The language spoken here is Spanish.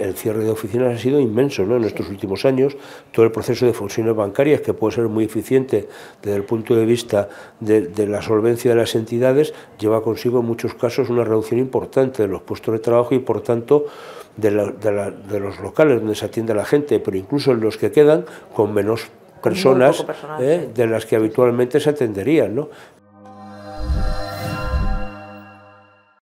el cierre de oficinas ha sido inmenso ¿no? en estos últimos años. Todo el proceso de fusiones bancarias, que puede ser muy eficiente desde el punto de vista de, la solvencia de las entidades, lleva consigo en muchos casos una reducción importante de los puestos de trabajo y, por tanto, de, los locales donde se atiende la gente, pero incluso en los que quedan con menos personas, ¿eh? de las que habitualmente se atenderían. ¿no?